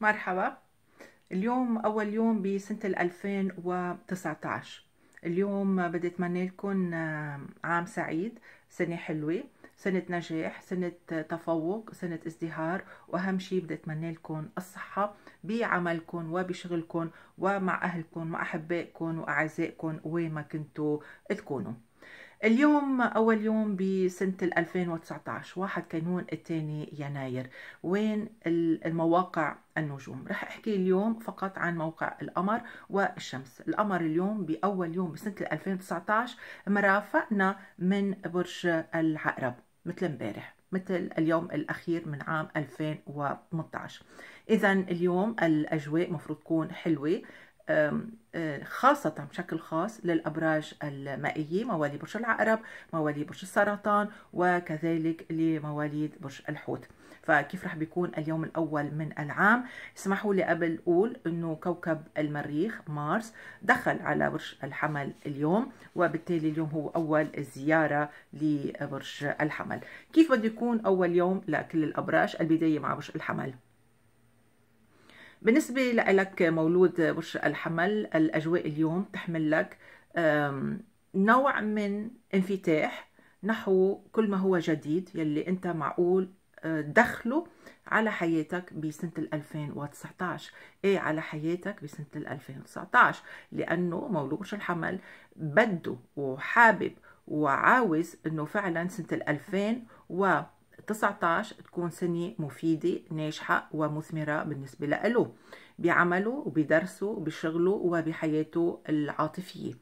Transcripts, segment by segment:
مرحبا اليوم أول يوم بسنة 2019 اليوم بدي أتمنى لكم آه، عام سعيد سنة حلوة سنة نجاح سنة تفوق سنة ازدهار وأهم شيء بدي أتمنى لكم الصحة بعملكم وبشغلكم ومع أهلكم وأحبائكم وأعزائكم وين ما كنتوا تكونوا اليوم أول يوم بسنة 2019 1 كانون الثاني يناير وين المواقع النجوم رح أحكي اليوم فقط عن موقع القمر والشمس القمر اليوم بأول يوم بسنة 2019 مرافقنا من برج العقرب مثل امبارح مثل اليوم الأخير من عام 2018 إذا اليوم الأجواء مفروض تكون حلوة آه، خاصة بشكل خاص للأبراج المائية موالي برج العقرب موالي برج السرطان وكذلك لمواليد برج الحوت فكيف رح بيكون اليوم الأول من العام اسمحوا لي قبل أقول أنه كوكب المريخ مارس دخل على برج الحمل اليوم وبالتالي اليوم هو أول زيارة لبرج الحمل كيف بده يكون أول يوم لكل الأبراج البداية مع برج الحمل بالنسبة لك مولود برج الحمل الأجواء اليوم تحمل لك نوع من انفتاح نحو كل ما هو جديد يلي أنت معقول آه، دخله على حياتك بسنة 2019 ايه على حياتك بسنة 2019 لأنه مولود برج الحمل بده وحابب وعاوز أنه فعلا سنة 2000 و 19 تكون سنة مفيدة ناجحة ومثمرة بالنسبة له بعمله وبدرسه وبشغله وبحياته العاطفية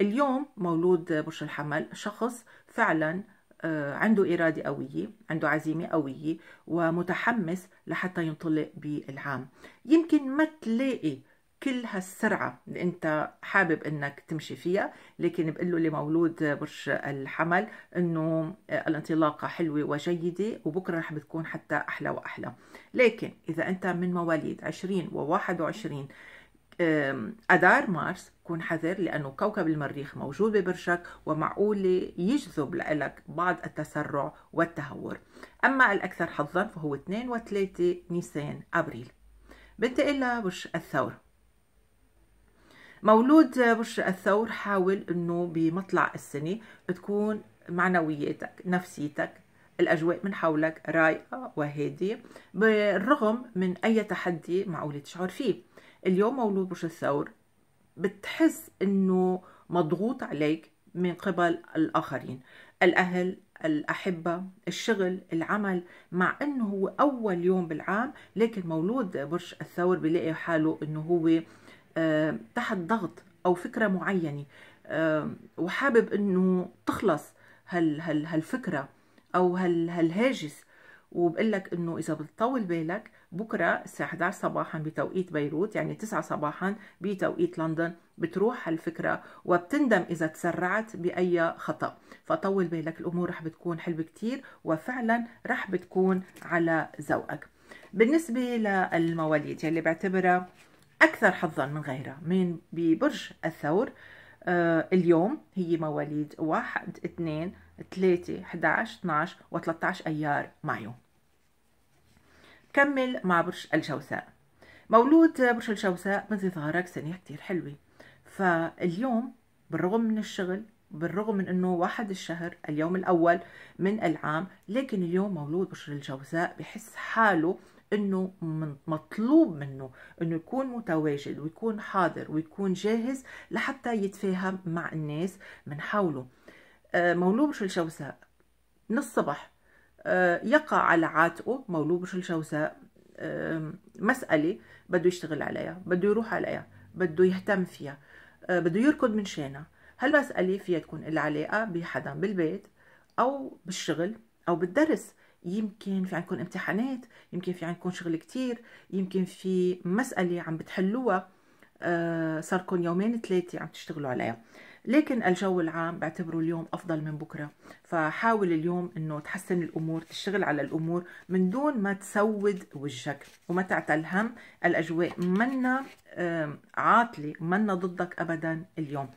اليوم مولود برج الحمل شخص فعلا آه، عنده إرادة قوية عنده عزيمة قوية ومتحمس لحتى ينطلق بالعام يمكن ما تلاقي كل هالسرعة اللي أنت حابب أنك تمشي فيها لكن بقول له لمولود برج الحمل أنه الانطلاقة حلوة وجيدة وبكرة رح بتكون حتى أحلى وأحلى لكن إذا أنت من مواليد 20 و 21 أدار مارس كون حذر لأنه كوكب المريخ موجود ببرجك ومعقول يجذب لك بعض التسرع والتهور أما الأكثر حظا فهو 2 و 3 نيسان أبريل بنتقل لبرج الثور مولود برج الثور حاول انه بمطلع السنه تكون معنوياتك نفسيتك الاجواء من حولك رايقه وهاديه بالرغم من اي تحدي معقول تشعر فيه اليوم مولود برج الثور بتحس انه مضغوط عليك من قبل الاخرين الاهل الأحبة الشغل العمل مع أنه هو أول يوم بالعام لكن مولود برج الثور بيلاقي حاله أنه هو آه، تحت ضغط او فكره معينه آه، وحابب انه تخلص هال هال هالفكره او هال هالهاجس وبقول لك انه اذا بتطول بالك بكره الساعه 11 صباحا بتوقيت بيروت يعني 9 صباحا بتوقيت لندن بتروح هالفكره وبتندم اذا تسرعت باي خطا فطول بالك الامور رح بتكون حلوه كثير وفعلا رح بتكون على ذوقك بالنسبه للمواليد يلي بعتبرها أكثر حظا من غيرها من ببرج الثور آه، اليوم هي مواليد 1 2 3 11 12 و13 أيار مايو كمل مع برج الجوزاء مولود برج الجوزاء مثل ظهرك سنة كتير حلوة فاليوم بالرغم من الشغل بالرغم من انه واحد الشهر اليوم الاول من العام لكن اليوم مولود برج الجوزاء بحس حاله انه مطلوب منه انه يكون متواجد ويكون حاضر ويكون جاهز لحتى يتفاهم مع الناس من حوله آه، مولود الجوزاء من الصبح آه، يقع على عاتقه مولود الجوزاء آه، مسألة بده يشتغل عليها بده يروح عليها بده يهتم فيها بده يركض من شانها هالمسألة فيها تكون العلاقة بحدا بالبيت أو بالشغل أو بالدرس يمكن في عندكم امتحانات يمكن في عندكم شغل كتير يمكن في مسألة عم بتحلوها آه، صاركم يومين ثلاثة عم تشتغلوا عليها لكن الجو العام بعتبره اليوم أفضل من بكرة فحاول اليوم أنه تحسن الأمور تشتغل على الأمور من دون ما تسود وجهك وما تعتل هم الأجواء منا عاطلة منا ضدك أبدا اليوم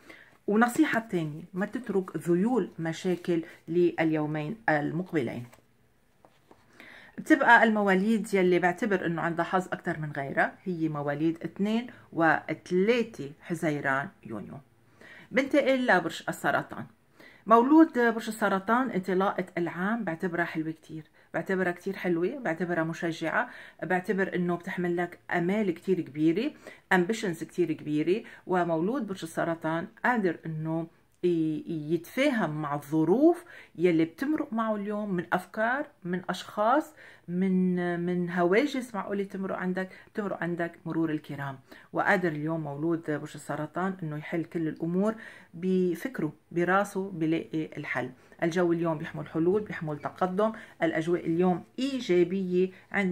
ونصيحة تانية ما تترك ذيول مشاكل لليومين المقبلين بتبقى المواليد يلي بعتبر انه عندها حظ اكثر من غيرها هي مواليد 2 و3 حزيران يونيو بنتقل لبرج السرطان مولود برج السرطان انطلاقة العام بعتبرها حلوة كتير بعتبرها كتير حلوة بعتبرها مشجعة بعتبر انه بتحمل لك امال كتير كبيرة امبيشنز كتير كبيرة ومولود برج السرطان قادر انه يتفاهم مع الظروف يلي بتمرق معه اليوم من افكار من اشخاص من من هواجس معقوله تمرق عندك تمرق عندك مرور الكرام وقادر اليوم مولود برج السرطان انه يحل كل الامور بفكره براسه بلاقي الحل الجو اليوم بيحمل حلول بيحمل تقدم الاجواء اليوم ايجابيه عند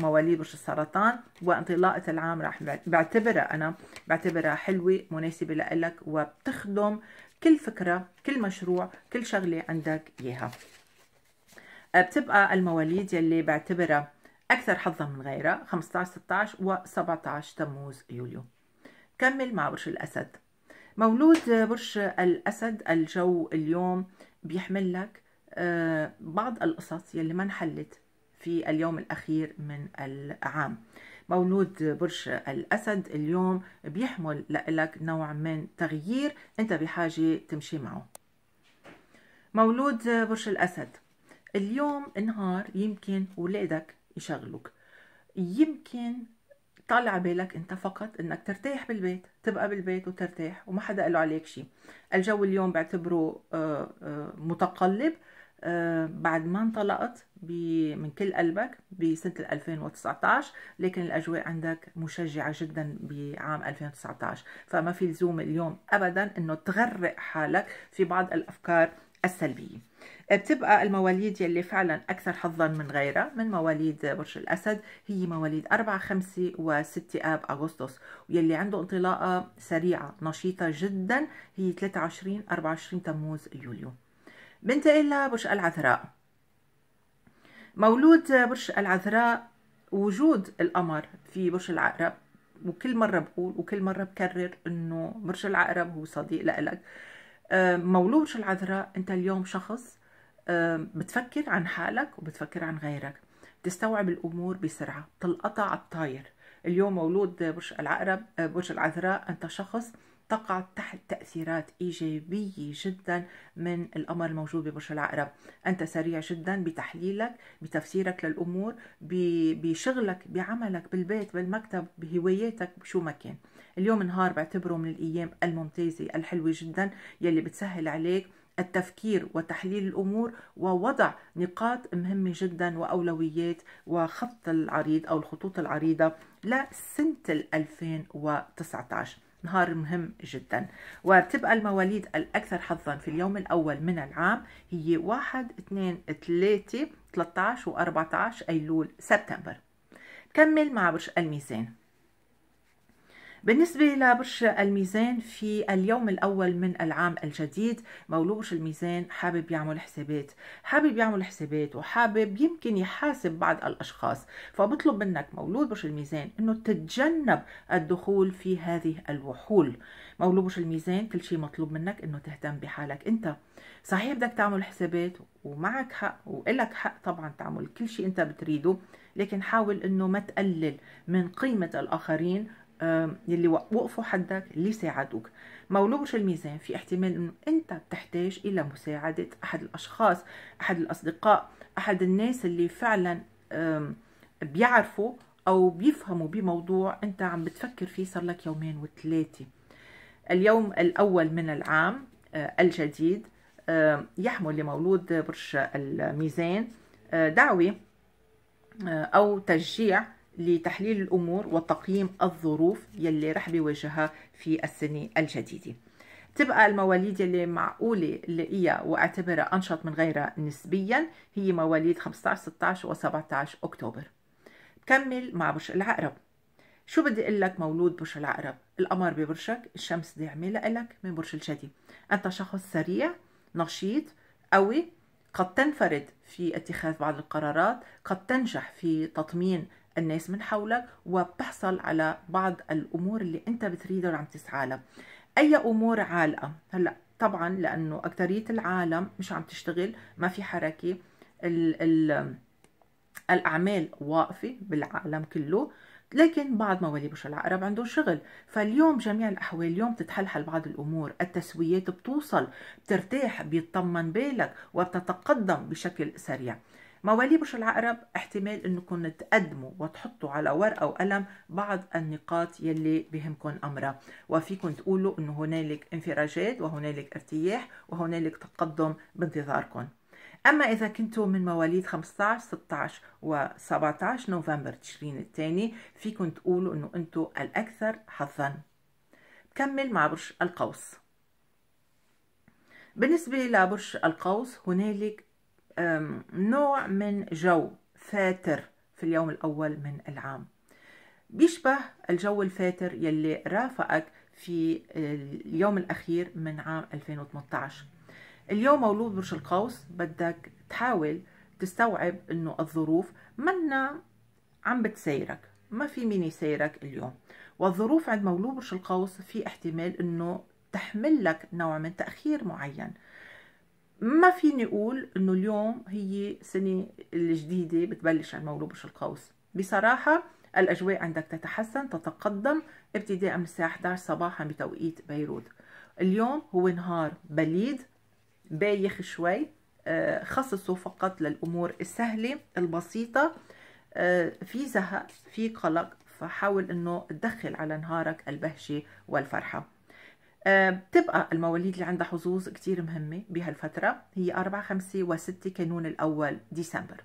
مواليد برج السرطان وانطلاقه العام راح بعتبرها انا بعتبرها حلوه مناسبه لك وبتخدم كل فكرة كل مشروع كل شغلة عندك إياها أه، بتبقى المواليد يلي بعتبرها أكثر حظا من غيرها 15 16 و 17 تموز يوليو كمل مع برج الأسد مولود برج الأسد الجو اليوم بيحمل لك أه، بعض القصص يلي ما انحلت في اليوم الأخير من العام مولود برج الأسد اليوم بيحمل لك نوع من تغيير أنت بحاجة تمشي معه مولود برج الأسد اليوم نهار يمكن ولادك يشغلوك يمكن طالع بالك انت فقط انك ترتاح بالبيت تبقى بالبيت وترتاح وما حدا قالوا عليك شيء الجو اليوم بعتبره آه، آه، متقلب آه، بعد ما انطلقت من كل قلبك بسنة 2019 لكن الأجواء عندك مشجعة جدا بعام 2019 فما في لزوم اليوم أبدا أنه تغرق حالك في بعض الأفكار السلبية آه، بتبقى المواليد يلي فعلا أكثر حظا من غيرها من مواليد برج الأسد هي مواليد 4 5 و6 آب أغسطس واللي عنده انطلاقة سريعة نشيطة جدا هي 23 24 تموز يوليو بنتقل لبرج العذراء مولود برج العذراء وجود القمر في برج العقرب وكل مرة بقول وكل مرة بكرر انه برج العقرب هو صديق لإلك آه، مولود برج العذراء انت اليوم شخص آه، بتفكر عن حالك وبتفكر عن غيرك بتستوعب الامور بسرعة بتلقطها على الطاير اليوم مولود برج العقرب آه، برج العذراء انت شخص تقع تحت تأثيرات إيجابية جدا من الأمر الموجود ببرج العقرب أنت سريع جدا بتحليلك بتفسيرك للأمور بشغلك بعملك بالبيت بالمكتب بهواياتك بشو ما كان اليوم نهار بعتبره من الأيام الممتازة الحلوة جدا يلي بتسهل عليك التفكير وتحليل الامور ووضع نقاط مهمه جدا واولويات وخط العريض او الخطوط العريضه لسنه 2019 نهار مهم جدا وبتبقى المواليد الأكثر حظا في اليوم الأول من العام هي 1 2 3 13 و 14 أيلول سبتمبر كمل مع برج الميزان بالنسبة لبرج الميزان في اليوم الأول من العام الجديد مولو برج الميزان حابب يعمل حسابات حابب يعمل حسابات وحابب يمكن يحاسب بعض الأشخاص فبطلب منك مولود برج الميزان أنه تتجنب الدخول في هذه الوحول مولو برج الميزان كل شيء مطلوب منك أنه تهتم بحالك أنت صحيح بدك تعمل حسابات ومعك حق وإلك حق طبعا تعمل كل شيء أنت بتريده لكن حاول أنه ما تقلل من قيمة الآخرين يلي وقفوا حدك اللي ساعدوك مولوج الميزان في احتمال انه انت بتحتاج الى مساعدة احد الاشخاص احد الاصدقاء احد الناس اللي فعلا بيعرفوا او بيفهموا بموضوع انت عم بتفكر فيه صار لك يومين وثلاثة اليوم الاول من العام آه، الجديد يحمل لمولود برج الميزان آه، دعوة آه، أو تشجيع لتحليل الأمور وتقييم الظروف يلي رح بيواجهها في السنة الجديدة تبقى المواليد يلي معقولة لقيها واعتبرها أنشط من غيرها نسبيا هي مواليد 15 16 و 17 أكتوبر كمل مع برج العقرب شو بدي اقول لك مولود برج العقرب القمر ببرجك الشمس داعمة لك من برج الجدي انت شخص سريع نشيط قوي قد تنفرد في اتخاذ بعض القرارات قد تنجح في تطمين الناس من حولك وبتحصل على بعض الامور اللي انت بتريدها وعم تسعى لها اي امور عالقه هلا طبعا لانه اكثريه العالم مش عم تشتغل ما في حركه الـ الـ الاعمال واقفه بالعالم كله لكن بعض موالي بشر العقرب عندهم شغل فاليوم جميع الاحوال اليوم بتتحلحل بعض الامور التسويات بتوصل بترتاح بيطمن بالك وبتتقدم بشكل سريع موالي برج العقرب احتمال انكم تقدموا وتحطوا على ورقه وقلم بعض النقاط يلي بهمكم امرها وفيكم تقولوا انه هنالك انفراجات وهنالك ارتياح وهنالك تقدم بانتظاركم اما اذا كنتوا من مواليد 15 16 و17 نوفمبر تشرين الثاني فيكم تقولوا انه انتم الاكثر حظا بكمل مع برج القوس بالنسبة لبرج القوس هنالك نوع من جو فاتر في اليوم الأول من العام بيشبه الجو الفاتر يلي رافقك في آه، اليوم الأخير من عام 2018 اليوم مولود برج القوس بدك تحاول تستوعب انه الظروف منا عم بتسيرك ما في مين يسيرك اليوم والظروف عند مولود برج القوس في احتمال انه تحمل لك نوع من تأخير معين ما فيني اقول انه اليوم هي سنه الجديده بتبلش على مولود بش القوس بصراحه الاجواء عندك تتحسن تتقدم ابتداء من الساعه 11 صباحا بتوقيت بيروت اليوم هو نهار بليد بايخ شوي آه، خصصه فقط للامور السهله البسيطه آه، في زهق في قلق فحاول انه تدخل على نهارك البهجه والفرحه آه، بتبقى المواليد اللي عندها حظوظ كتير مهمة بهالفترة هي 4 5 و6 كانون الأول ديسمبر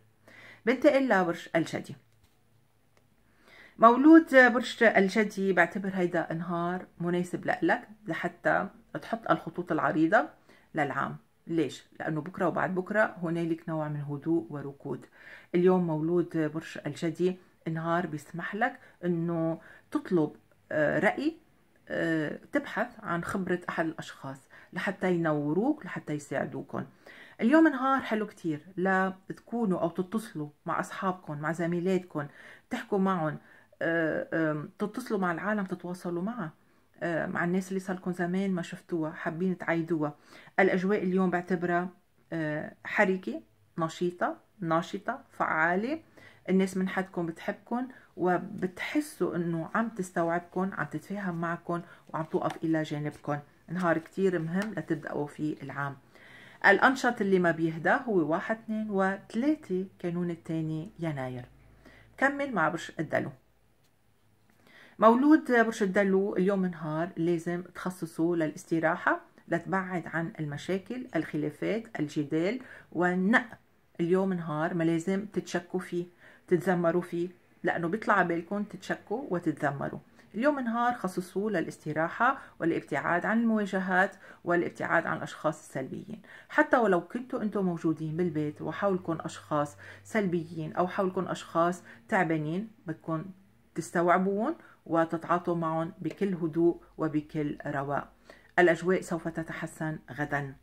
بنتقل لبرج الجدي مولود برج الجدي بعتبر هيدا نهار مناسب لإلك لحتى تحط الخطوط العريضة للعام ليش؟ لأنه بكرة وبعد بكرة هنالك نوع من هدوء وركود اليوم مولود برج الجدي نهار بيسمح لك أنه تطلب آه، رأي آه، تبحث عن خبرة أحد الأشخاص لحتى ينوروك لحتى يساعدوكم اليوم نهار حلو كتير لا تكونوا أو تتصلوا مع أصحابكم مع زميلاتكم تحكوا معهم آه، تتصلوا مع العالم تتواصلوا معه آه، مع الناس اللي صار زمان ما شفتوها حابين تعيدوها الأجواء اليوم بعتبرها حركة نشيطة ناشطة فعالة الناس من حدكم بتحبكم وبتحسوا انه عم تستوعبكم عم تتفاهم معكم وعم توقف الى جانبكم نهار كتير مهم لتبدأوا فيه العام الأنشط اللي ما بيهدى هو 1 2 و 3 كانون الثاني يناير كمل مع برج الدلو مولود برج الدلو اليوم نهار لازم تخصصوا للاستراحة لتبعد عن المشاكل الخلافات الجدال والنق اليوم نهار ما لازم تتشكوا فيه تتذمروا فيه لأنه بيطلع على بالكم تتشكوا وتتذمروا اليوم نهار خصصوه للاستراحة والابتعاد عن المواجهات والابتعاد عن الأشخاص السلبيين حتى ولو كنتوا أنتم موجودين بالبيت وحولكم أشخاص سلبيين أو حولكم أشخاص تعبانين بدكم تستوعبون وتتعاطوا معهم بكل هدوء وبكل رواء الأجواء سوف تتحسن غدا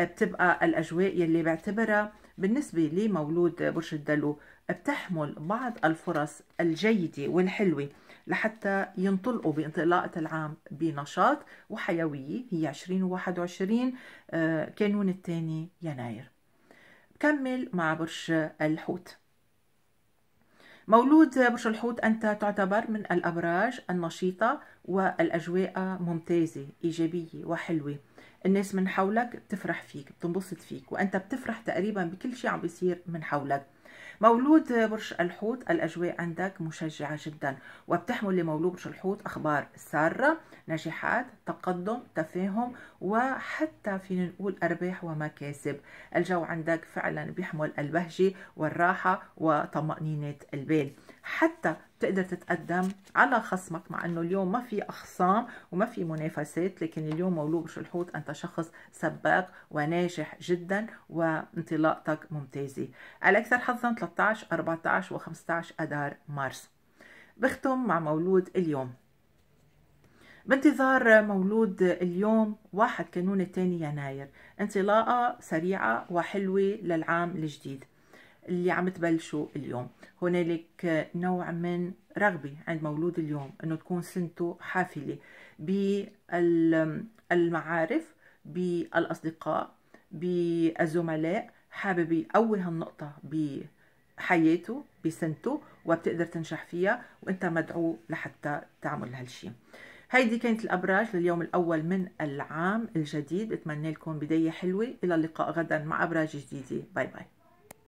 بتبقى الأجواء يلي بعتبرها بالنسبة لمولود برج الدلو بتحمل بعض الفرص الجيدة والحلوة لحتى ينطلقوا بانطلاقة العام بنشاط وحيوية هي 2021 آه، كانون الثاني يناير كمل مع برج الحوت مولود برج الحوت أنت تعتبر من الأبراج النشيطة والأجواء ممتازة إيجابية وحلوة الناس من حولك بتفرح فيك بتنبسط فيك وأنت بتفرح تقريبا بكل شيء عم بيصير من حولك مولود برج الحوت الأجواء عندك مشجعة جدا وبتحمل لمولود برج الحوت أخبار سارة نجاحات تقدم تفاهم وحتى فينا نقول أرباح ومكاسب الجو عندك فعلا بيحمل البهجة والراحة وطمأنينة البال حتى تقدر تتقدم على خصمك مع انه اليوم ما في اخصام وما في منافسات لكن اليوم برج الحوت انت شخص سباق وناجح جدا وانطلاقتك ممتازه الاكثر حظا 13 14 و15 اذار مارس بختم مع مولود اليوم بانتظار مولود اليوم 1 كانون الثاني يناير انطلاقه سريعه وحلوه للعام الجديد اللي عم تبلشوا اليوم هنالك نوع من رغبة عند مولود اليوم أنه تكون سنته حافلة بالمعارف بالأصدقاء بالزملاء حابب يقوي هالنقطة بحياته بسنته وبتقدر تنجح فيها وانت مدعو لحتى تعمل هالشي هيدي كانت الأبراج لليوم الأول من العام الجديد بتمنى لكم بداية حلوة إلى اللقاء غدا مع أبراج جديدة باي باي